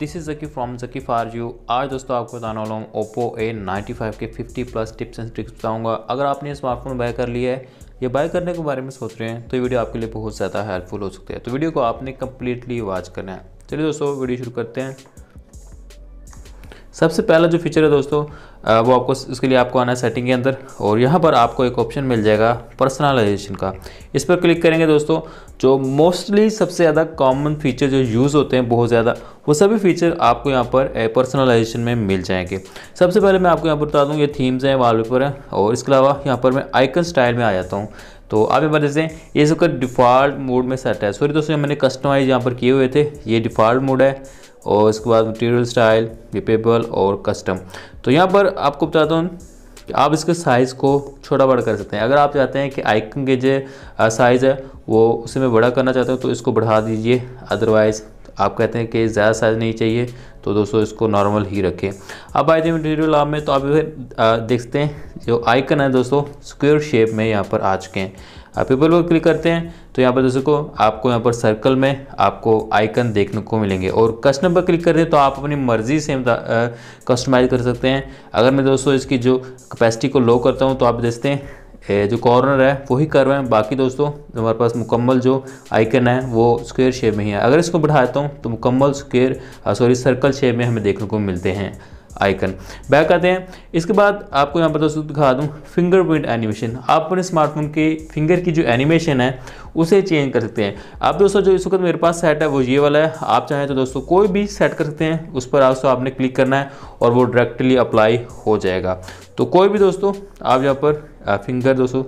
this is Jakki from Jakki for you आज दोस्तों आपको बताने वाला हूँ ओप्पो ए नाइन्टी फाइव के fifty plus tips and tricks बताऊँगा अगर आपने स्मार्टफोन बाय कर लिया है या बाय करने के बारे में सोच रहे हैं तो ये वीडियो आपके लिए बहुत ज़्यादा हेल्पफुल हो सकती है तो वीडियो को आपने कम्प्लीटली वॉच करना है चलिए दोस्तों वीडियो शुरू करते हैं सबसे पहला जो फीचर है दोस्तों वो आपको उसके लिए आपको आना है सेटिंग के अंदर और यहाँ पर आपको एक ऑप्शन मिल जाएगा पर्सनलाइजेशन का इस पर क्लिक करेंगे दोस्तों जो मोस्टली सबसे ज़्यादा कॉमन फीचर जो यूज़ होते हैं बहुत ज़्यादा वो सभी फीचर आपको यहाँ पर पर्सनलाइजेशन में मिल जाएंगे सबसे पहले मैं आपको यहाँ पर बता दूँ ये थीम्स हैं पेपर हैं और इसके अलावा यहाँ पर मैं आइकन स्टाइल में आ जाता हूँ तो आप यहाँ पर जैसे ये इसका डिफ़ॉल्ट मोड में सेट है सॉरी दोस्तों मैंने कस्टमाइज यहाँ पर किए हुए थे ये डिफ़ॉल्ट मोड है और इसके बाद मटेरियल स्टाइल विपेबल और कस्टम तो यहाँ पर आपको बताता हूँ कि आप इसके साइज़ को छोटा बड़ा कर सकते हैं अगर आप चाहते हैं कि आइकन के जो साइज़ है वो उसे मैं बड़ा करना चाहता हूँ तो इसको बढ़ा दीजिए अदरवाइज़ आप कहते हैं कि ज़्यादा साइज़ नहीं चाहिए तो दोस्तों इसको नॉर्मल ही रखें अब आए थे मटेरियल आप में तो आप देखते हैं जो आइकन है दोस्तों स्क्वेयर शेप में यहाँ पर आ चुके हैं आप पेपर पर क्लिक करते हैं तो यहाँ पर दोस्तों को आपको यहाँ पर सर्कल में आपको आइकन देखने को मिलेंगे और कस्टम पर क्लिक करते हैं तो आप अपनी मर्जी से कस्टमाइज़ कर सकते हैं अगर मैं दोस्तों इसकी जो कैपेसिटी को लो करता हूँ तो आप देखते हैं जो कॉर्नर है वही रहे हैं बाकी दोस्तों हमारे पास मुकम्मल जो आइकन है वो स्क्वेयर शेप में ही है अगर इसको बढ़ाता हूँ तो मुकम्मल स्क्वेयर सॉरी सर्कल शेप में हमें देखने को मिलते हैं आइकन बैक आते हैं इसके बाद आपको यहाँ पर दोस्तों दिखा दूँ फिंगरप्रिंट एनिमेशन आप अपने स्मार्टफोन के फिंगर की जो एनिमेशन है उसे चेंज कर सकते हैं आप दोस्तों जो इस वक्त मेरे पास सेट है वो ये वाला है आप चाहें तो दोस्तों कोई भी सेट कर सकते हैं उस पर दोस्तों आपने क्लिक करना है और वो डायरेक्टली अप्लाई हो जाएगा तो कोई भी दोस्तों आप यहाँ पर फिंगर दोस्तों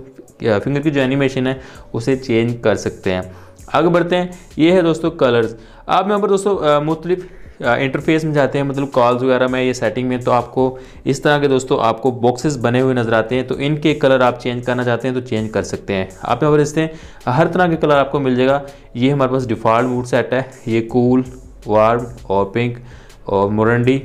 फिंगर की जो एनिमेशन है उसे चेंज कर सकते हैं आगे बढ़ते हैं ये है दोस्तों कलर्स आप यहाँ पर दोस्तों मुख्तलिफ़ इंटरफेस में जाते हैं मतलब कॉल्स वगैरह में ये सेटिंग में तो आपको इस तरह के दोस्तों आपको बॉक्सेस बने हुए नज़र आते हैं तो इनके कलर आप चेंज करना चाहते हैं तो चेंज कर सकते हैं आप यहाँ पर इससे हर तरह के कलर आपको मिल जाएगा ये हमारे पास डिफ़ॉल्ट मूड सेट है ये कूल वार्म और पिंक और मुरंडी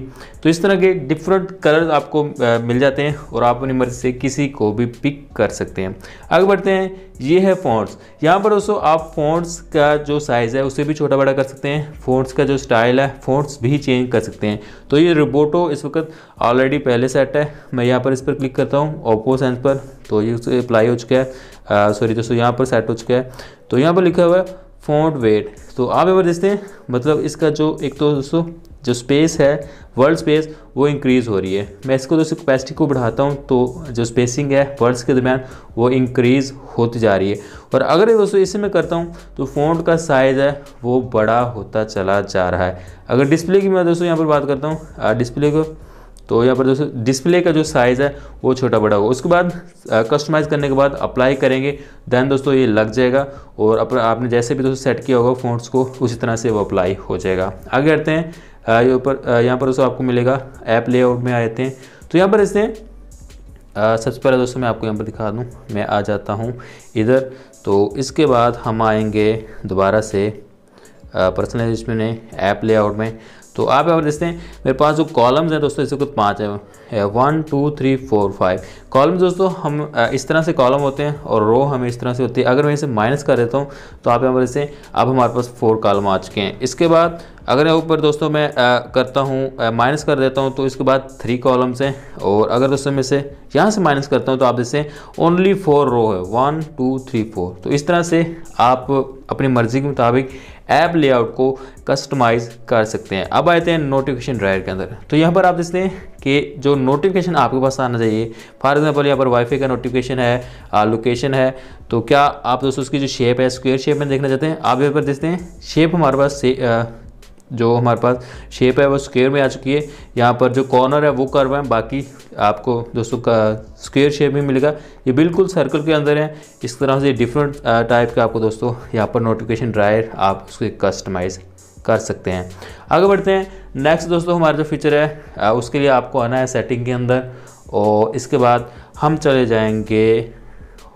तो इस तरह के डिफरेंट कलर आपको मिल जाते हैं और आप अपनी मर्ज़ी से किसी को भी पिक कर सकते हैं आगे बढ़ते हैं ये है फोन्स यहाँ पर दोस्तों आप फोन्स का जो साइज़ है उसे भी छोटा बड़ा कर सकते हैं फोन्स का जो स्टाइल है फोन्स भी चेंज कर सकते हैं तो ये रोबोटो इस वक्त ऑलरेडी पहले सेट है मैं यहाँ पर इस पर क्लिक करता हूँ ओप्पो सेंस पर तो ये अप्लाई हो चुका है सॉरी दोस्तों यहाँ पर सेट हो चुका है तो यहाँ पर लिखा हुआ है फोन वेट तो आप यहाँ बार देखते हैं मतलब इसका जो एक तो दोस्तों जो स्पेस है वर्ल्ड स्पेस वो इंक्रीज़ हो रही है मैं इसको दोस्तों कैपेसिटी को बढ़ाता हूँ तो जो स्पेसिंग है वर्ल्ड्स के दरमियान वो इंक्रीज़ होती जा रही है और अगर दोस्तों इसे मैं करता हूँ तो फोन का साइज़ है वो बड़ा होता चला जा रहा है अगर डिस्प्ले की मैं दोस्तों यहाँ पर बात करता हूँ डिस्प्ले को तो यहाँ पर दोस्तों डिस्प्ले का जो साइज़ है वो छोटा बड़ा होगा उसके बाद कस्टमाइज़ करने के बाद अप्लाई करेंगे दैन दोस्तों ये लग जाएगा और अपना आपने जैसे भी दोस्तों सेट किया होगा फोन को उसी तरह से वो अप्लाई हो जाएगा आगे करते हैं यहाँ पर यहाँ पर दोस्तों आपको मिलेगा ऐप लेआउट में जाते हैं तो यहाँ पर इसने सबसे पहले दोस्तों मैं आपको यहाँ पर दिखा दूँ मैं आ जाता हूँ इधर तो इसके बाद हम आएंगे दोबारा से पर्सनलाइजेशन में ऐप लेआउट में तो आप यहाँ पर देखते हैं मेरे पास जो कॉलम्स हैं दोस्तों इसके कुछ पाँच हैं one two three four five column दोस्तों हम इस तरह से कॉलम होते हैं और रो हमें इस तरह से होती है अगर मैं इसे माइनस कर देता हूँ तो आप यहाँ पर इसे अब हमारे पास फोर कॉलम आ चुके हैं इसके बाद अगर यहाँ ऊपर दोस्तों मैं आ, करता हूँ माइनस कर देता हूँ तो इसके बाद थ्री कॉलम्स हैं और अगर दोस्तों मैं इसे यहाँ से माइनस करता हूँ तो आप इसे ओनली फोर रो है वन टू थ्री फोर तो इस तरह से आप अपनी मर्ज़ी के मुताबिक ऐप लेआउट को कस्टमाइज़ कर सकते हैं अब आते हैं नोटिफिकेशन ड्राइवर के अंदर तो यहाँ पर आप इसने के जो नोटिफिकेशन आपके पास आना चाहिए फॉर एग्जाम्पल यहाँ पर वाईफाई का नोटिफिकेशन है लोकेशन है तो क्या आप दोस्तों उसकी जो शेप है स्क्वेयर शेप में देखना चाहते हैं आप यहाँ पर देखते हैं शेप हमारे पास से जो हमारे पास शेप है वो स्क्वेयर में आ चुकी है यहाँ पर जो कॉर्नर है वो कर्व है बाकी आपको दोस्तों का स्क्वेयर शेप में मिलेगा ये बिल्कुल सर्कल के अंदर है इस तरह से डिफरेंट टाइप का आपको दोस्तों यहाँ पर नोटिफिकेशन ड्रायर आप उसके कस्टमाइज़ कर सकते हैं आगे बढ़ते हैं नेक्स्ट दोस्तों हमारा जो फीचर है उसके लिए आपको आना है सेटिंग के अंदर और इसके बाद हम चले जाएंगे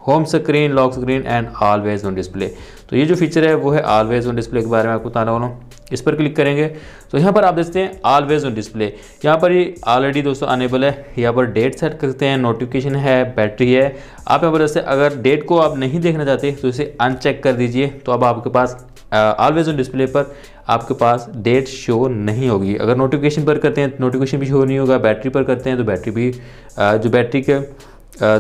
home screen lock screen and always on display तो ये जो फीचर है वो है ऑलवेज ऑन डिस्प्ले के बारे में आपको बताना वाला हूँ इस पर क्लिक करेंगे तो यहाँ पर आप देखते हैं ऑलवेज ऑन डिस्प्ले यहाँ पर ये ऑलरेडी दोस्तों अनेबल है यहाँ पर डेट सेट करते हैं नोटिफिकेशन है बैटरी है आप यहाँ पर जैसे अगर डेट को आप नहीं देखना चाहते तो इसे अनचेक कर दीजिए तो अब आपके पास ऑलवेज ऑन डिस्प्ले पर आपके पास डेट शो नहीं होगी अगर नोटिफिकेशन पर करते हैं तो नोटिफिकेशन भी शो नहीं होगा बैटरी पर करते हैं तो बैटरी भी जो बैटरी के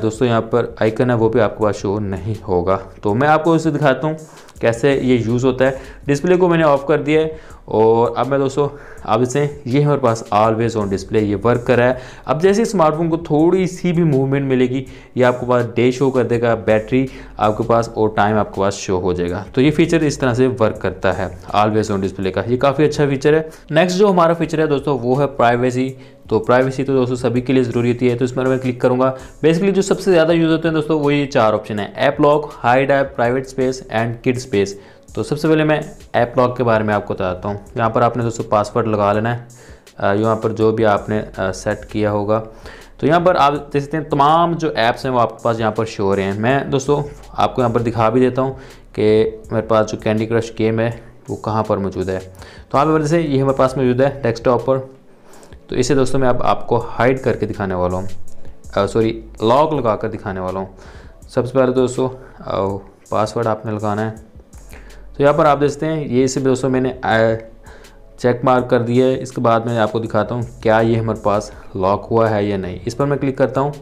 दोस्तों यहाँ पर आइकन है वो भी आपके पास शो नहीं होगा तो मैं आपको इसे दिखाता हूँ कैसे ये यूज़ होता है डिस्प्ले को मैंने ऑफ़ कर दिया है और अब मैं दोस्तों अब इसे ये हमारे पास ऑलवेज़ ऑन डिस्प्ले ये वर्क कर रहा है अब जैसे स्मार्टफोन को थोड़ी सी भी मूवमेंट मिलेगी ये आपके पास डे शो कर देगा बैटरी आपके पास और टाइम आपके पास शो हो जाएगा तो ये फीचर इस तरह से वर्क करता है ऑलवेज़ ऑन डिस्प्ले का ये काफ़ी अच्छा फीचर है नेक्स्ट जो हमारा फीचर है दोस्तों वो है प्राइवेसी तो प्राइवेसी तो दोस्तों सभी के लिए ज़रूरी होती है तो इसमें मैं क्लिक करूँगा बेसिकली जो सबसे ज़्यादा यूज़ होते हैं दोस्तों वो ये चार ऑप्शन है app lock hide app private space and kids space तो सबसे पहले मैं ऐप लॉक के बारे में आपको बताता हूँ यहाँ पर आपने दोस्तों पासवर्ड लगा लेना है यहाँ पर जो भी आपने सेट किया होगा तो यहाँ पर आप देख सकते हैं तमाम जो ऐप्स हैं वो आपके पास यहाँ पर शो हो रहे हैं मैं दोस्तों आपको यहाँ पर दिखा भी देता हूँ कि मेरे पास जो कैंडी क्रश गेम है वो कहाँ पर मौजूद है तो आप वजह से ये हमारे पास मौजूद है डेस्कटॉप पर तो इसे दोस्तों मैं अब आप, आपको हाइड करके दिखाने वाला हूँ सॉरी लॉक लगा कर दिखाने वाला हूँ सबसे पहले दोस्तों पासवर्ड आपने लगाना है तो यहाँ पर आप देखते हैं ये इसे दोस्तों मैंने चेक मार्क कर दिया है इसके बाद मैं आपको दिखाता हूँ क्या ये हमारे पास लॉक हुआ है या नहीं इस पर मैं क्लिक करता हूँ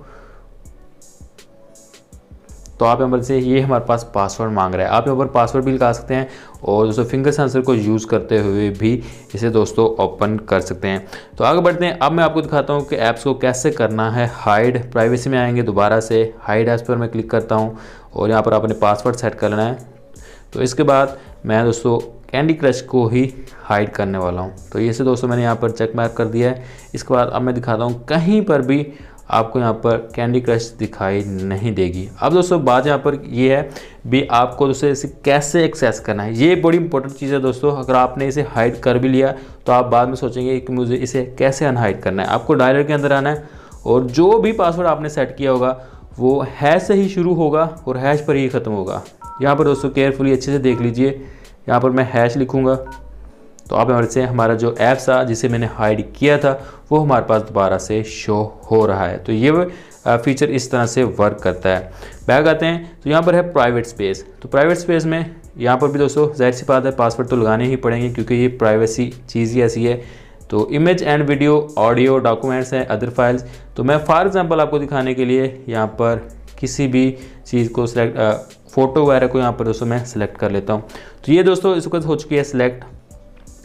तो आप यहाँ पर से ये हमारे पास पासवर्ड मांग रहा है आप यहाँ पर पासवर्ड भी लगा सकते हैं और दोस्तों फिंगर सेंसर को यूज़ करते हुए भी इसे दोस्तों ओपन कर सकते हैं तो आगे बढ़ते हैं अब मैं आपको दिखाता हूँ कि ऐप्स को कैसे करना है हाइड प्राइवेसी में आएंगे दोबारा से हाइड ऐप्स पर मैं क्लिक करता हूँ और यहाँ पर आपने पासवर्ड सेट करना है तो इसके बाद मैं दोस्तों कैंडी क्रश को ही हाइड करने वाला हूँ तो ये से दोस्तों मैंने यहाँ पर चेक मार्क कर दिया है इसके बाद अब मैं दिखाता हूँ कहीं पर भी आपको यहाँ पर कैंडी क्रश दिखाई नहीं देगी अब दोस्तों बात यहाँ पर ये है भी आपको दोस्तों इसे कैसे एक्सेस करना है ये बड़ी इंपॉर्टेंट चीज़ है दोस्तों अगर आपने इसे हाइड कर भी लिया तो आप बाद में सोचेंगे कि मुझे इसे कैसे अनहाइड करना है आपको डायलर के अंदर आना है और जो भी पासवर्ड आपने सेट किया होगा वो हैश से ही शुरू होगा और हैश पर ही ख़त्म होगा यहाँ पर दोस्तों केयरफुली अच्छे से देख लीजिए यहाँ पर मैं हैश लिखूँगा तो आप हमारे से हमारा जो ऐप्स था जिसे मैंने हाइड किया था वो हमारे पास दोबारा से शो हो रहा है तो ये फीचर इस तरह से वर्क करता है बैग आते हैं तो यहाँ पर है प्राइवेट स्पेस तो प्राइवेट स्पेस में यहाँ पर भी दोस्तों जाहिर सी बात है पासवर्ड तो लगाने ही पड़ेंगे क्योंकि ये प्राइवेसी चीज़ ही ऐसी है तो image and video audio documents हैं अदर फाइल्स तो मैं फॉर एग्ज़ाम्पल आपको दिखाने के लिए यहाँ पर किसी भी चीज़ को सिलेक्ट फ़ोटो वगैरह को यहाँ पर दोस्तों मैं सिलेक्ट कर लेता हूँ तो ये दोस्तों इसको हो चुकी है सिलेक्ट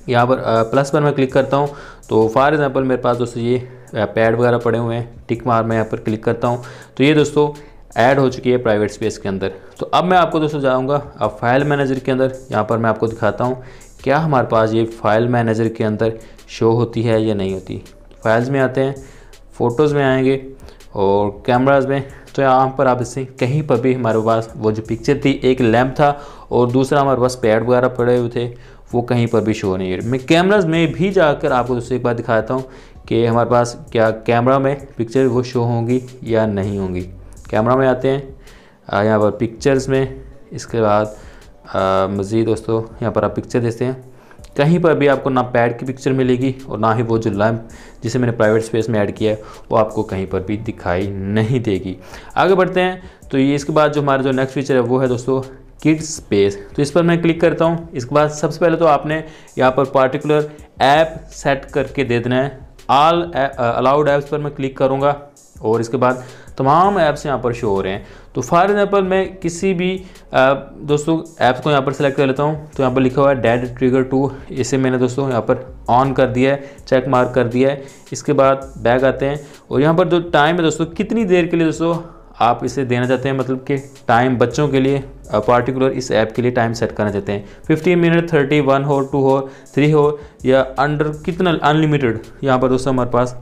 यहाँ पर प्लस पर मैं क्लिक करता हूँ तो फॉर एग्ज़ाम्पल मेरे पास दोस्तों ये पैड वगैरह पड़े हुए हैं टिक मार मैं यहाँ पर क्लिक करता हूँ तो ये दोस्तों ऐड हो चुकी है प्राइवेट स्पेस के अंदर तो अब मैं आपको दोस्तों जाऊँगा अब फाइल मैनेजर के अंदर यहाँ पर मैं आपको दिखाता हूँ क्या हमारे पास ये फाइल मैनेजर के अंदर शो होती है या नहीं होती फाइल्स में आते हैं फ़ोटोज़ में आएंगे और कैमराज में तो यहाँ पर आप इसे कहीं पर भी हमारे पास वो जो पिक्चर थी एक लैम्प था और दूसरा हमारे पास पैड वगैरह पड़े हुए थे वो कहीं पर भी शो नहीं है मैं कैमराज में भी जाकर आपको दूसरी एक बार दिखाता हूँ कि हमारे पास क्या कैमरा में पिक्चर वो शो होंगी या नहीं होंगी कैमरा में आते हैं यहाँ पर पिक्चर्स में इसके बाद मज़ीद दोस्तों यहाँ पर आप पिक्चर देखते हैं कहीं पर भी आपको ना पैड की पिक्चर मिलेगी और ना ही वो जो लैम्प जिसे मैंने प्राइवेट स्पेस में ऐड किया है वो आपको कहीं पर भी दिखाई नहीं देगी आगे बढ़ते हैं तो ये इसके बाद जो हमारा जो नेक्स्ट फीचर है वो है दोस्तों किड स्पेस तो इस पर मैं क्लिक करता हूँ इसके बाद सबसे पहले तो आपने यहाँ पर पार्टिकुलर ऐप सेट करके दे देना है ऑल अलाउड ऐप्स पर मैं क्लिक करूँगा और इसके बाद तमाम ऐप्स यहाँ पर शो हो रहे हैं तो फॉर एग्जाम्पल मैं किसी भी दोस्तों ऐप को यहाँ पर सेलेक्ट कर लेता हूँ तो यहाँ पर लिखा हुआ है डेड ट्रिगर टू इसे मैंने दोस्तों यहाँ पर ऑन कर दिया है चेक मार्क कर दिया है इसके बाद बैग आते हैं और यहाँ पर जो टाइम है दोस्तों कितनी देर के लिए दोस्तों आप इसे देना चाहते हैं मतलब कि टाइम बच्चों के लिए पार्टिकुलर इस ऐप के लिए टाइम सेट करना चाहते हैं 15 मिनट 30 वन हो टू हो थ्री हो या अंडर कितना अनलिमिटेड यहाँ पर दोस्तों हमारे पास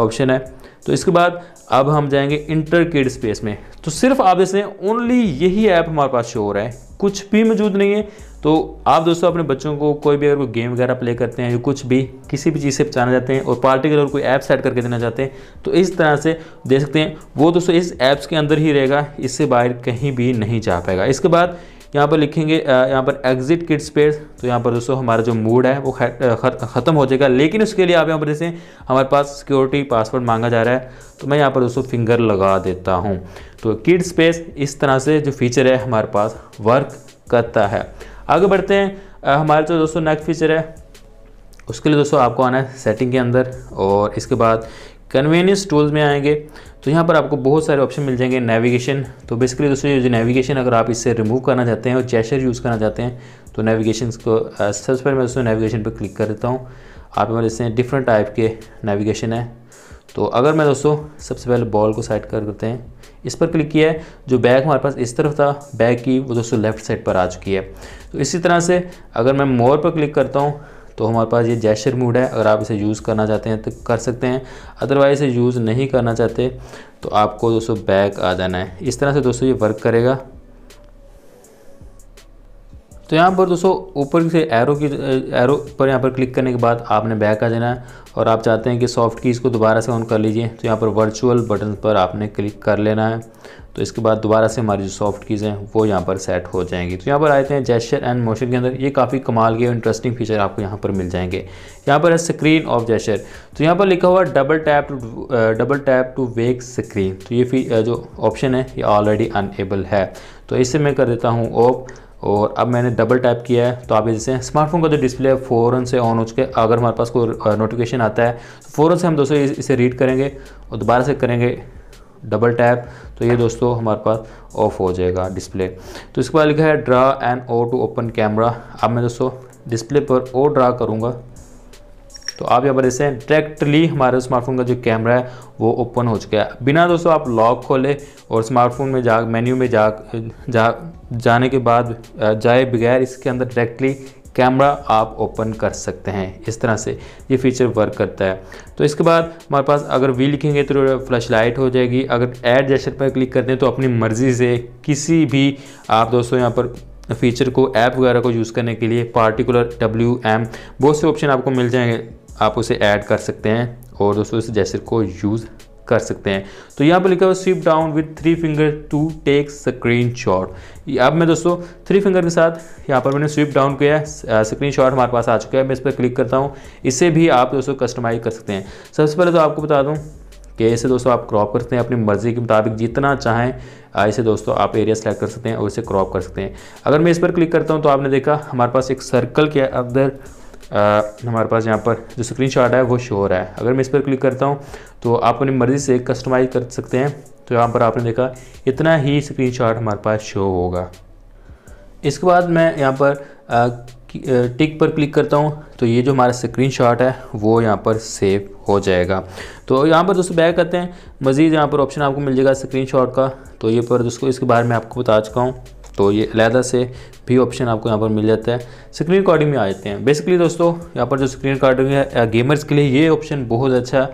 ऑप्शन है तो इसके बाद अब हम जाएंगे इंटर किड स्पेस में तो सिर्फ आप हैं ओनली यही ऐप हमारे पास शो हो रहा है कुछ भी मौजूद नहीं है तो आप दोस्तों अपने बच्चों को कोई भी अगर कोई गेम वगैरह प्ले करते हैं या कुछ भी किसी भी चीज़ से बचाना चाहते हैं और पार्टिकुलर कोई ऐप सेट करके देना चाहते हैं तो इस तरह से दे सकते हैं वो दोस्तों इस ऐप्स के अंदर ही रहेगा इससे बाहर कहीं भी नहीं जा पाएगा इसके बाद यहाँ पर लिखेंगे यहाँ पर एग्जिट किड्स पेज तो यहाँ पर दोस्तों हमारा जो मूड है वो ख़त्म हो जाएगा लेकिन उसके लिए आप यहाँ पर जैसे हमारे पास सिक्योरिटी पासवर्ड मांगा जा रहा है तो मैं यहाँ पर दोस्तों फिंगर लगा देता हूँ तो किड स्पेस इस तरह से जो फीचर है हमारे पास वर्क करता है आगे बढ़ते हैं हमारे जो दोस्तों नेक्स्ट फीचर है उसके लिए दोस्तों आपको आना है सेटिंग के अंदर और इसके बाद कन्वीनियंस टूल्स में आएंगे तो यहाँ पर आपको बहुत सारे ऑप्शन मिल जाएंगे नेविगेशन तो बेसिकली दोस्तों जो नेविगेशन अगर आप इससे रिमूव करना चाहते हैं और जैशर यूज़ करना चाहते हैं तो नेविगेशन को uh, सबसे पहले मैं दोस्तों नेविगेशन पर क्लिक कर देता हूँ आप हमारे इसमें डिफरेंट टाइप के नेविगेशन है तो अगर मैं दोस्तों सबसे पहले बॉल को साइड कर देते हैं इस पर क्लिक किया है जो बैग हमारे पास इस तरफ था बैग की वो दोस्तों लेफ्ट साइड पर आ चुकी है तो इसी तरह से अगर मैं मोर पर क्लिक करता हूँ तो हमारे पास ये जैशर मूड है अगर आप इसे यूज़ करना चाहते हैं तो कर सकते हैं अदरवाइज़ इसे यूज़ नहीं करना चाहते तो आपको दोस्तों बैक आ जाना है इस तरह से दोस्तों ये वर्क करेगा तो यहाँ पर दोस्तों ऊपर से एरो की एरो पर यहाँ पर क्लिक करने के बाद आपने बैक आ जाना है और आप चाहते हैं कि सॉफ्ट कीज़ को दोबारा से ऑन कर लीजिए तो यहाँ पर वर्चुअल बटन पर आपने क्लिक कर लेना है तो इसके बाद दोबारा से हमारी जो सॉफ्ट कीज़ हैं वो यहाँ पर सेट हो जाएंगी तो यहाँ पर आए थे जेस्चर एंड मोशन के अंदर ये काफ़ी कमाल के इंटरेस्टिंग फीचर आपको यहाँ पर मिल जाएंगे यहाँ पर है स्क्रीन ऑफ जेस्चर तो यहाँ पर लिखा हुआ double tap to double tap to wake screen तो ये uh, जो ऑप्शन है ये ऑलरेडी अनएबल है तो इसे मैं कर देता हूँ ऑफ और अब मैंने डबल टैप किया है तो आप जैसे स्मार्टफोन का जो डिस्प्ले है फ़ौरन से ऑन हो चुके अगर हमारे पास कोई नोटिफिकेशन आता है तो फ़ौरन से हम दोस्तों इसे रीड करेंगे और दोबारा से करेंगे डबल टैप तो ये दोस्तों हमारे पास ऑफ हो जाएगा डिस्प्ले तो इसके बाद लिखा है draw and O to open camera अब मैं दोस्तों डिस्प्ले पर ओ ड्रा करूँगा तो आप यहाँ पर इसे डायरेक्टली हमारे स्मार्टफोन का जो कैमरा है वो ओपन हो चुका है बिना दोस्तों आप लॉक खोले और स्मार्टफोन में जा मेन्यू में जा जा जाने के बाद जाए बगैर इसके अंदर डायरेक्टली कैमरा आप ओपन कर सकते हैं इस तरह से ये फीचर वर्क करता है तो इसके बाद हमारे पास अगर वी लिखेंगे तो फ्लैश लाइट हो जाएगी अगर एड जैसे पर क्लिक करते हैं तो अपनी मर्ज़ी से किसी भी आप दोस्तों यहाँ पर फीचर को ऐप वगैरह को यूज़ करने के लिए पार्टिकुलर डब्ल्यू एम बहुत से ऑप्शन आपको मिल जाएंगे आप उसे ऐड कर सकते हैं और दोस्तों इस जैसे को यूज़ कर सकते हैं तो यहाँ पर लिखा हुआ swipe down with three finger to take screenshot अब मैं दोस्तों थ्री फिंगर के साथ यहाँ पर मैंने स्वीप डाउन किया स्क्रीन शॉट हमारे पास आ चुका है मैं इस पर क्लिक करता हूँ इसे भी आप दोस्तों कस्टमाइज कर सकते हैं सबसे पहले तो आपको बता दूँ कि इसे दोस्तों आप क्रॉप करते हैं अपनी मर्ज़ी के मुताबिक जितना चाहें ऐसे दोस्तों आप एरिया सेलेक्ट कर सकते हैं और इसे क्रॉप कर सकते हैं अगर मैं इस पर क्लिक करता हूँ तो आपने देखा हमारे पास एक सर्कल के अंदर हमारे पास यहाँ पर जो स्क्रीन शॉट है वो शो हो रहा है अगर मैं इस पर क्लिक करता हूँ तो आप अपनी मर्ज़ी से कस्टमाइज़ कर सकते हैं तो यहाँ पर आपने देखा इतना ही स्क्रीन शॉट हमारे पास शो होगा इसके बाद मैं यहाँ पर आ, टिक पर क्लिक करता हूँ तो ये जो हमारा स्क्रीन शॉट है वो यहाँ पर सेव हो जाएगा तो यहाँ पर दोस्तों बैक करते हैं मज़ीद यहाँ पर ऑप्शन आपको मिल जाएगा स्क्रीन शॉट का तो ये पर दोस्तों इसके बारे में आपको बता चुका हूँ तो ये अलहदा से भी ऑप्शन आपको यहाँ पर मिल जाता है स्क्रीन रिकॉर्डिंग में आ जाते हैं बेसिकली दोस्तों यहाँ पर जो स्क्रीन रिकॉर्डिंग है गेमर्स के लिए ये ऑप्शन बहुत अच्छा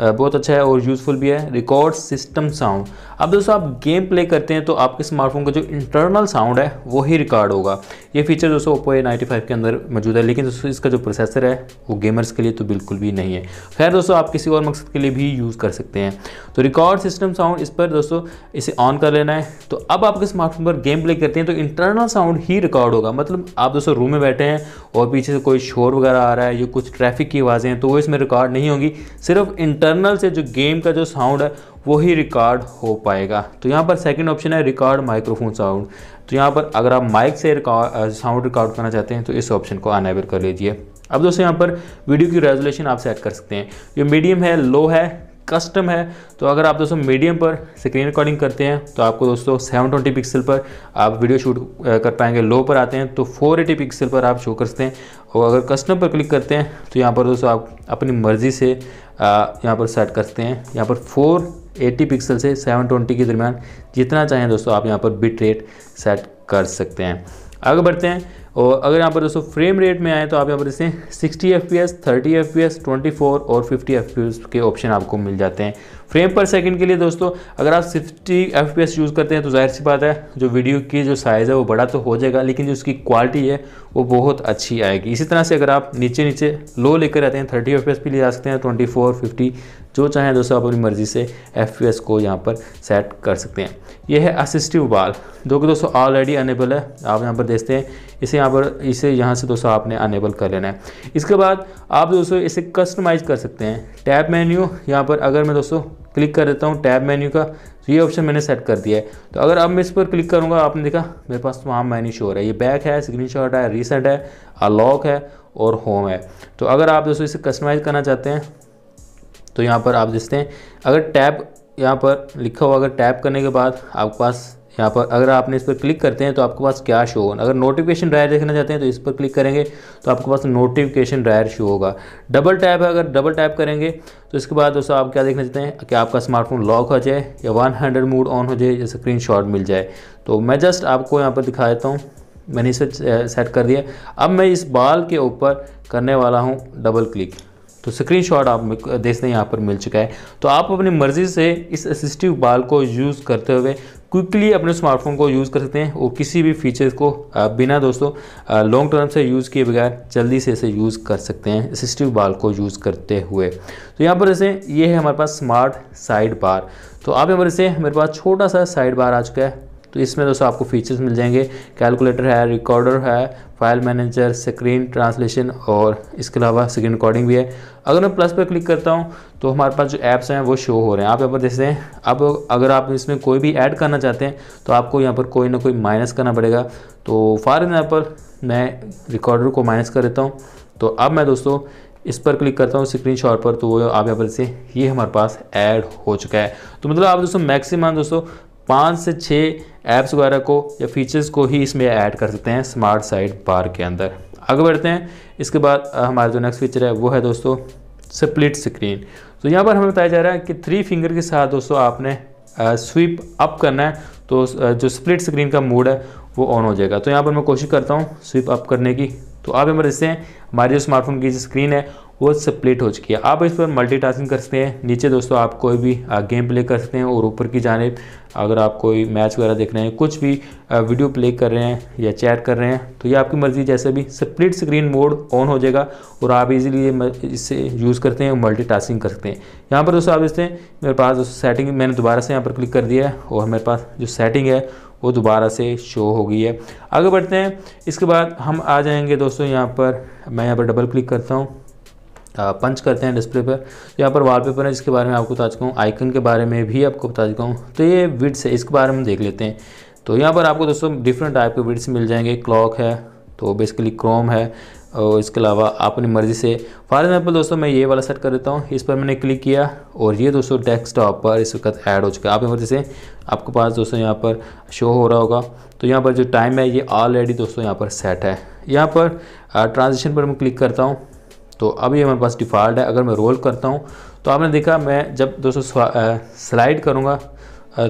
बहुत अच्छा है और यूज़फुल भी है रिकॉर्ड सिस्टम साउंड अब दोस्तों आप गेम प्ले करते हैं तो आपके स्मार्टफोन का जो इंटरनल साउंड है वो ही रिकॉर्ड होगा ये फीचर दोस्तों ओप्पो ए नाइन्टी फाइव के अंदर मौजूद है लेकिन दोस्तों इसका जो प्रोसेसर है वो गेमर्स के लिए तो बिल्कुल भी नहीं है खैर दोस्तों आप किसी और मकसद के लिए भी यूज़ कर सकते हैं तो रिकॉर्ड सिस्टम साउंड इस पर दोस्तों इसे ऑन कर लेना है तो अब आपके स्मार्टफोन पर गेम प्ले करते हैं तो इंटरनल साउंड ही रिकॉर्ड होगा मतलब आप दोस्तों रूम में बैठे हैं और पीछे से कोई शोर वगैरह आ रहा है या कुछ ट्रैफिक की आवाज़ें हैं तो वो इसमें रिकॉर्ड नहीं होंगी सिर्फ इंटरनल से जो गेम का जो साउंड है वही रिकॉर्ड हो पाएगा तो यहाँ पर सेकंड ऑप्शन है रिकॉर्ड माइक्रोफोन साउंड तो यहाँ पर अगर आप माइक से रिकॉर्ड साउंड रिकॉर्ड करना चाहते हैं तो इस ऑप्शन को अनेबल कर लीजिए अब दोस्तों यहाँ पर वीडियो की रेजोल्यूशन आप सेट कर सकते हैं जो मीडियम है लो है कस्टम है तो अगर आप दोस्तों मीडियम पर स्क्रीन रिकॉर्डिंग करते हैं तो आपको दोस्तों 720 पिक्सल पर आप वीडियो शूट कर पाएंगे लो पर आते हैं तो 480 पिक्सल पर आप शो कर सकते हैं और अगर कस्टम पर क्लिक करते हैं तो यहाँ पर दोस्तों आप अपनी मर्ज़ी से यहाँ पर सेट कर सकते हैं यहाँ पर फोर एटी पिक्सल से 720 के दरमियान जितना चाहें दोस्तों आप यहाँ पर बिट रेट सेट कर सकते हैं आगे बढ़ते हैं और अगर यहाँ पर दोस्तों फ्रेम रेट में आए तो आप यहाँ पर इसे 60 F P S thirty F P S twenty four और फिफ्टी एफ पी एस के ऑप्शन आपको मिल जाते हैं फ्रेम पर सेकंड के लिए दोस्तों अगर आप sixty F P S use करते हैं तो जाहिर सी बात है जो वीडियो की जो साइज़ है वो बड़ा तो हो जाएगा लेकिन जो उसकी क्वालिटी है वो बहुत अच्छी आएगी इसी तरह से अगर आप नीचे नीचे लो लेकर रहते हैं थर्टी एफ पी एस भी ले जा सकते हैं ट्वेंटी फोर फिफ्टी जो चाहें दोस्तों आप अपनी मर्ज़ी से एफ पी एस को यहाँ पर सेट कर सकते हैं ये है असिस्टिव बाल जो कि दोस्तों ऑलरेडी अनेबल है आप यहाँ पर देखते हैं इसे यहाँ पर इसे यहाँ से दोस्तों आपने अनेबल कर लेना है इसके बाद आप दोस्तों इसे कस्टमाइज़ कर सकते हैं टैब मेन्यू यहाँ पर अगर मैं दोस्तों क्लिक कर देता हूँ टैब मेन्यू का तो ये ऑप्शन मैंने सेट कर दिया है तो अगर अब मैं इस पर क्लिक करूँगा आपने देखा मेरे पास तमाम मेन्यू शोर है ये बैक है स्क्रीन है रिसेंट है अलॉक है और होम है तो अगर आप दोस्तों इसे कस्टमाइज़ करना चाहते हैं तो यहाँ पर आप देखते हैं अगर टैब यहाँ पर लिखा हुआ अगर टैप करने के बाद आपके पास यहाँ पर अगर आपने इस पर क्लिक करते हैं तो आपके पास क्या शो होगा अगर नोटिफिकेशन ड्रायर देखना चाहते हैं तो इस पर क्लिक करेंगे तो आपके पास नोटिफिकेशन ड्रायर शो होगा डबल टैप है अगर डबल टैप करेंगे तो इसके बाद दोस्तों आप क्या देखना चाहते हैं कि आपका स्मार्टफोन लॉक हो जाए या वन हंड्रेड मूड ऑन हो जाए या स्क्रीन शॉट मिल जाए तो मैं जस्ट आपको यहाँ पर दिखा देता हूँ मैंने इसे सेट कर दिया अब मैं इस बाल के ऊपर करने वाला हूँ डबल क्लिक तो स्क्रीनशॉट आप देखने यहाँ पर मिल चुका है तो आप अपनी मर्ज़ी से इस असिस्टिव बाल को यूज़ करते हुए क्विकली अपने स्मार्टफोन को यूज़ कर सकते हैं और किसी भी फीचर्स को बिना दोस्तों लॉन्ग टर्म से यूज़ किए बगैर जल्दी से इसे यूज़ कर सकते हैं असिस्टिव बाल को यूज़ करते हुए तो यहाँ पर जैसे ये है हमारे पास स्मार्ट साइड बार तो आप यहाँ पर इसे हमारे पास छोटा सा साइड बार आ चुका है तो इसमें दोस्तों आपको फीचर्स मिल जाएंगे कैलकुलेटर है रिकॉर्डर है फाइल मैनेजर स्क्रीन ट्रांसलेशन और इसके अलावा स्क्रीन रिकॉर्डिंग भी है अगर मैं प्लस पर क्लिक करता हूँ तो हमारे पास जो ऐप्स हैं वो शो हो रहे हैं आप यहाँ पर देखते हैं अब अगर आप इसमें कोई भी ऐड करना चाहते हैं तो आपको यहाँ पर कोई ना कोई माइनस करना पड़ेगा तो फॉर एग्जाम्पल मैं रिकॉर्डर को माइनस कर देता हूँ तो अब मैं दोस्तों इस पर क्लिक करता हूँ स्क्रीन शॉट पर तो वो आप यहाँ पर से ये हमारे पास ऐड हो चुका है तो मतलब आप दोस्तों मैक्सिमम दोस्तों पाँच से छः ऐप्स वगैरह को या फीचर्स को ही इसमें ऐड कर सकते हैं स्मार्ट साइड बार के अंदर आगे बढ़ते हैं इसके बाद हमारा जो नेक्स्ट फीचर है वो है दोस्तों स्प्लिट स्क्रीन तो यहाँ पर हमें बताया जा रहा है कि थ्री फिंगर के साथ दोस्तों आपने स्वीप अप करना है तो जो स्प्लिट स्क्रीन का मूड है वो ऑन हो जाएगा तो यहाँ पर मैं कोशिश करता हूँ स्वीप अप करने की तो आप हमारे हैं इससे हमारी जो स्मार्टफोन की स्क्रीन है वो स्प्लिट हो चुकी है आप इस पर मल्टीटास्किंग कर सकते हैं नीचे दोस्तों आप कोई भी गेम प्ले कर सकते हैं और ऊपर की जानेब अगर आप कोई मैच वगैरह देख रहे हैं कुछ भी वीडियो प्ले कर रहे हैं या चैट कर रहे हैं तो ये आपकी मर्ज़ी जैसे भी स्प्लिट स्क्रीन मोड ऑन हो जाएगा और आप इजीली ये इससे यूज़ करते हैं मल्टी कर सकते हैं यहाँ पर दोस्तों आप देखते हैं मेरे पास दोस्तों सेटिंग मैंने दोबारा से यहाँ पर क्लिक कर दिया है और मेरे पास जो सेटिंग है वो दोबारा से शो हो गई है आगे बढ़ते हैं इसके बाद हम आ जाएंगे दोस्तों यहाँ पर मैं यहाँ पर डबल क्लिक करता हूँ पंच करते हैं डिस्प्ले पर तो यहाँ पर वॉलपेपर है जिसके बारे में आपको बता चुका हूँ आइकन के बारे में भी आपको बता चुका हूँ तो ये विड्स है इसके बारे में देख लेते हैं तो यहाँ पर आपको दोस्तों डिफरेंट टाइप के विड्स मिल जाएंगे क्लॉक है तो बेसिकली क्रोम है और इसके अलावा आप अपनी मर्ज़ी से फॉर एग्जाम्पल दोस्तों मैं ये वाला सेट कर देता हूँ इस पर मैंने क्लिक किया और ये दोस्तों डेस्कटॉप पर इस वक्त ऐड हो चुका है आपकी मर्ज़ी से आपके पास दोस्तों यहाँ पर शो हो रहा होगा तो यहाँ पर जो टाइम है ये ऑलरेडी दोस्तों यहाँ पर सेट है यहाँ पर ट्रांजिशन पर मैं क्लिक करता हूँ तो अभी हमारे पास डिफ़ॉल्ट है अगर मैं रोल करता हूँ तो आपने देखा मैं जब दोस्तों स्लाइड करूँगा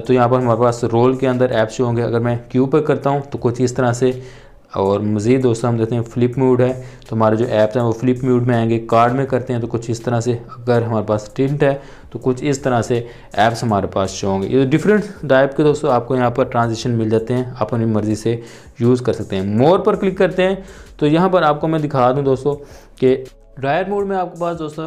तो यहाँ पर हमारे पास रोल के अंदर ऐप शो होंगे अगर मैं क्यू पर करता हूँ तो कुछ इस तरह से और मज़ीद दोस्तों हम देखते हैं फ्लिप मूड है तो हमारे जो ऐप्स हैं वो फ्लिप मूड में आएंगे कार्ड में करते हैं तो कुछ इस तरह से अगर हमारे पास टिंट है तो कुछ इस तरह से ऐप्स हमारे पास शो होंगे ये डिफरेंट टाइप के दोस्तों आपको यहाँ पर ट्रांजिशन मिल जाते हैं आप अपनी मर्ज़ी से यूज़ कर सकते हैं मोर पर क्लिक करते हैं तो यहाँ पर आपको मैं दिखा दूँ दोस्तों कि ड्राइवर मोड में आपके पास दोस्तों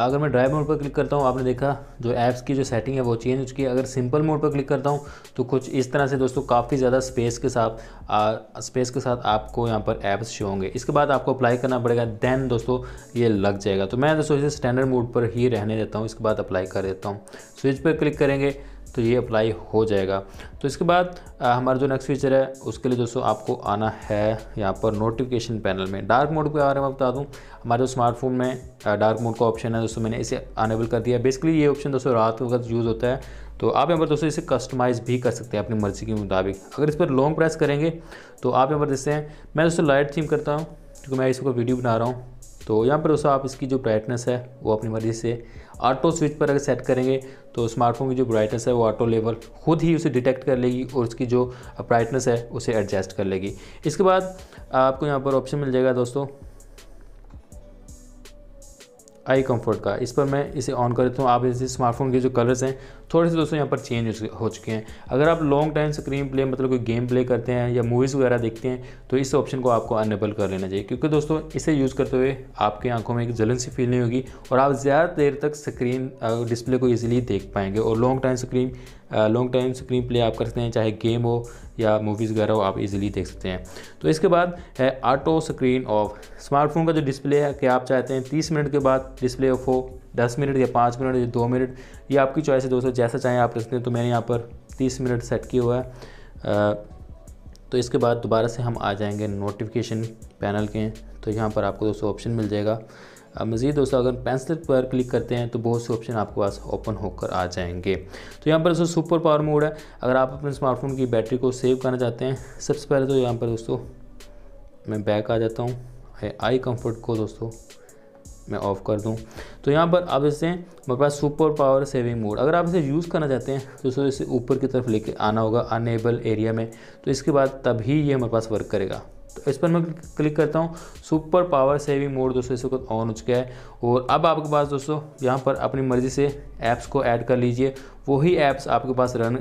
अगर मैं ड्रायर मोड पर क्लिक करता हूँ आपने देखा जो ऐप्स की जो सेटिंग है वो चेंज हो चुकी है अगर सिंपल मोड पर क्लिक करता हूँ तो कुछ इस तरह से दोस्तों काफ़ी ज़्यादा स्पेस के साथ आ, स्पेस के साथ आपको यहाँ पर ऐप्स शो होंगे इसके बाद आपको अप्लाई करना पड़ेगा देन दोस्तों ये लग जाएगा तो मैं दोस्तों इसे स्टैंडर्ड मोड पर ही रहने देता हूँ इसके बाद अप्लाई कर देता हूँ स्विच पर क्लिक करेंगे तो ये अप्लाई हो जाएगा तो इसके बाद हमारा जो नेक्स्ट फीचर है उसके लिए दोस्तों आपको आना है यहाँ पर नोटिफिकेशन पैनल में डार्क मोड के बारे में बता दूँ हमारे जो स्मार्टफोन में डार्क मोड का ऑप्शन है दोस्तों मैंने इसे अनेबल कर दिया बेसिकली ये ऑप्शन दोस्तों रात के वक्त यूज़ होता है तो आप यहाँ पर दोस्तों इसे कस्टमाइज़ भी कर सकते हैं अपनी मर्ज़ी के मुताबिक अगर इस पर लॉन्ग प्रेस करेंगे तो आप यहाँ पर देखते हैं मैं दोस्तों लाइट थीम करता हूँ क्योंकि मैं इसको वीडियो बना रहा हूँ तो यहाँ पर दोस्तों आप इसकी जो ब्राइटनेस है वो अपनी मर्ज़ी से ऑटो स्विच पर अगर सेट करेंगे तो स्मार्टफोन की जो ब्राइटनेस है वो ऑटो लेवल खुद ही उसे डिटेक्ट कर लेगी और उसकी जो ब्राइटनेस है उसे एडजस्ट कर लेगी इसके बाद आपको यहाँ पर ऑप्शन मिल जाएगा दोस्तों आई कंफर्ट का इस पर मैं इसे ऑन कर देता हूँ आप इसे स्मार्टफोन के जो कलर्स हैं थोड़े से दोस्तों यहाँ पर चेंज हो चुके हैं अगर आप लॉन्ग टाइम स्क्रीन प्ले मतलब कोई गेम प्ले करते हैं या मूवीज़ वगैरह देखते हैं तो इस ऑप्शन को आपको अनेबल कर लेना चाहिए क्योंकि दोस्तों इसे यूज़ करते हुए आपकी आंखों में एक जलन सी फील नहीं होगी और आप ज़्यादा देर तक स्क्रीन डिस्प्ले को ईजिली देख पाएंगे और long time screen long time screen play आप कर सकते हैं चाहे गेम हो या मूवीज़ वगैरह हो आप इजीली देख सकते हैं तो इसके बाद है ऑटो स्क्रीन ऑफ स्मार्टफोन का जो डिस्प्ले है कि आप चाहते हैं तीस मिनट के बाद डिस्प्ले ऑफ हो दस मिनट या पाँच मिनट या दो मिनट ये आपकी चॉइस है दोस्तों जैसा चाहें आप कर सकते हैं तो मैंने यहाँ पर तीस मिनट सेट किया हुआ है तो इसके बाद दोबारा से हम आ जाएंगे नोटिफिकेशन पैनल के तो यहाँ पर आपको दोस्तों ऑप्शन मिल जाएगा मज़ीद दोस्तों अगर पेंसिल पर क्लिक करते हैं तो बहुत से ऑप्शन आपके पास ओपन होकर आ जाएंगे तो यहाँ पर दोस्तों सुपर पावर मोड है अगर आप अपने स्मार्टफोन की बैटरी को सेव करना चाहते हैं सबसे पहले तो यहाँ पर दोस्तों मैं बैक आ जाता हूँ आई कम्फर्ट को दोस्तों मैं ऑफ़ कर दूं तो यहाँ पर आप इसे हमारे पास सुपर पावर सेविंग मोड अगर आप इसे यूज़ करना चाहते हैं तो इसे ऊपर की तरफ लेके आना होगा अनेबल एरिया में तो इसके बाद तभी ये हमारे पास वर्क करेगा तो इस पर मैं क्लिक करता हूँ सुपर पावर सेविंग मोड दोस्तों इस वक्त ऑन हो चुका है और अब आपके पास दोस्तों यहाँ पर अपनी मर्ज़ी से ऐप्स को ऐड कर लीजिए वही ऐप्स आपके पास रन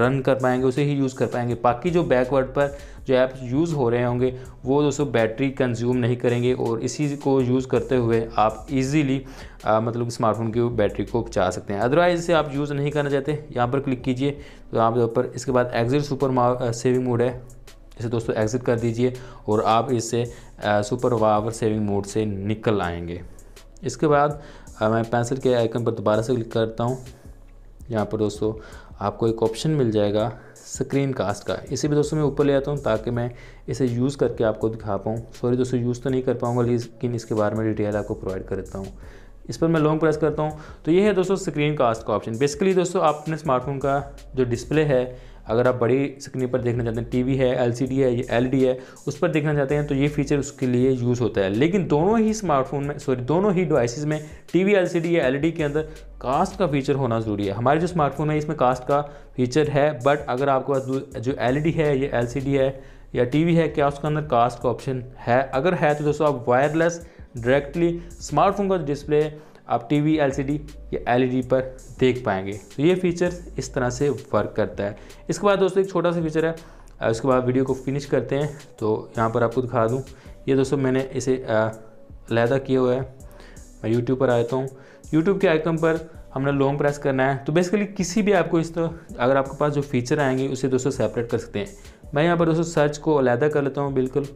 रन कर पाएंगे उसे ही यूज़ कर पाएंगे बाकी जो बैकवर्ड पर जो ऐप्स यूज़ हो रहे होंगे वो दोस्तों बैटरी कंज्यूम नहीं करेंगे और इसी को यूज़ करते हुए आप इजीली मतलब स्मार्टफोन की बैटरी को बचा सकते हैं अदरवाइज इसे आप यूज़ नहीं करना चाहते यहाँ पर क्लिक कीजिए तो आप पर इसके बाद एग्जिट सुपर सेविंग मोड है इसे दोस्तों एग्ज़िट कर दीजिए और आप इसे सुपर वावर सेविंग मोड से निकल आएंगे इसके बाद आ, मैं पेंसिल के आइकन पर दोबारा से क्लिक करता हूँ यहाँ पर दोस्तों आपको एक ऑप्शन मिल जाएगा स्क्रीन कास्ट का इसे भी दोस्तों मैं ऊपर ले आता हूँ ताकि मैं इसे यूज़ करके आपको दिखा पाऊँ सॉरी दोस्तों यूज़ तो नहीं कर पाऊँगा लेकिन इसके बारे में डिटेल आपको प्रोवाइड कर देता हूँ इस पर मैं लॉन्ग प्रेस करता हूँ तो ये है दोस्तों स्क्रीन कास्ट का ऑप्शन बेसिकली दोस्तों आप अपने स्मार्टफोन का जो डिस्प्ले है अगर आप बड़ी स्क्रीन पर देखना चाहते हैं टीवी है एलसीडी है या एलईडी है उस पर देखना चाहते हैं तो ये फीचर उसके लिए यूज़ होता है लेकिन दोनों ही स्मार्टफोन में सॉरी दोनों ही डिवाइसेस में टीवी एलसीडी या एलईडी के अंदर कास्ट का फीचर होना ज़रूरी है हमारे जो स्मार्टफोन है इसमें कास्ट का फीचर है बट अगर आपके पास जो एल है या एल है या टी है क्या उसके अंदर कास्ट का ऑप्शन है अगर है तो दोस्तों आप वायरलेस डायरेक्टली स्मार्टफोन का डिस्प्ले आप टीवी एलसीडी या एलईडी e पर देख पाएंगे तो ये फीचर इस तरह से वर्क करता है इसके बाद दोस्तों एक छोटा सा फीचर है उसके बाद वीडियो को फिनिश करते हैं तो यहाँ पर आपको दिखा दूँ ये दोस्तों मैंने इसे लहदा किया हुआ है मैं यूट्यूब पर आता हूँ यूट्यूब के आइकन पर हमने लॉन्ग प्रेस करना है तो बेसिकली किसी भी आपको इस तो अगर आपके पास जो फीचर आएंगे उसे दोस्तों सेपरेट कर सकते हैं मैं यहाँ पर दोस्तों सर्च को अलहदा कर लेता हूँ बिल्कुल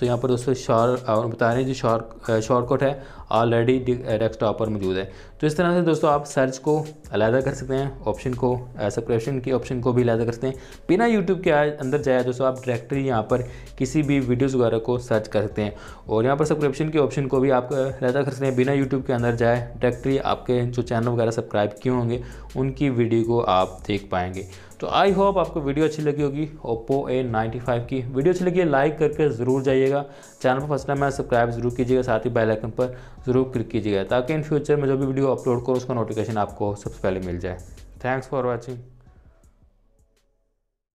तो यहाँ पर दोस्तों शॉर्ट और बता रहे हैं जो शॉर्ट शॉर्टकट है ऑलरेडी डेस्कटॉप uh, पर मौजूद है तो इस तरह से दोस्तों आप सर्च को अलहदा कर सकते हैं ऑप्शन को सब्सक्रिप्शन के ऑप्शन को भी अलहदा कर सकते हैं बिना यूट्यूब के अंदर जाए दोस्तों आप डायरेक्टली यहाँ पर किसी भी वीडियोज़ वगैरह को सर्च कर सकते हैं और यहाँ पर सब्सक्रिप्शन के ऑप्शन को भी आप uh, अलहदा कर सकते हैं बिना यूट्यूब के अंदर जाए डायरेक्टली आपके जो चैनल वगैरह सब्सक्राइब किए होंगे उनकी वीडियो को आप देख पाएंगे तो आई होप आपको वीडियो अच्छी लगी होगी ओप्पो ए नाइन्टी फाइव की वीडियो अच्छी लगी है लाइक करके ज़रूर जाइएगा चैनल पर फर्स्ट टाइम मैं सब्सक्राइब जरूर कीजिएगा साथ ही बेल आइकन पर जरूर क्लिक कीजिएगा ताकि इन फ्यूचर में जो भी वीडियो अपलोड करो उसका नोटिफिकेशन आपको सबसे पहले मिल जाए थैंक्स फॉर वॉचिंग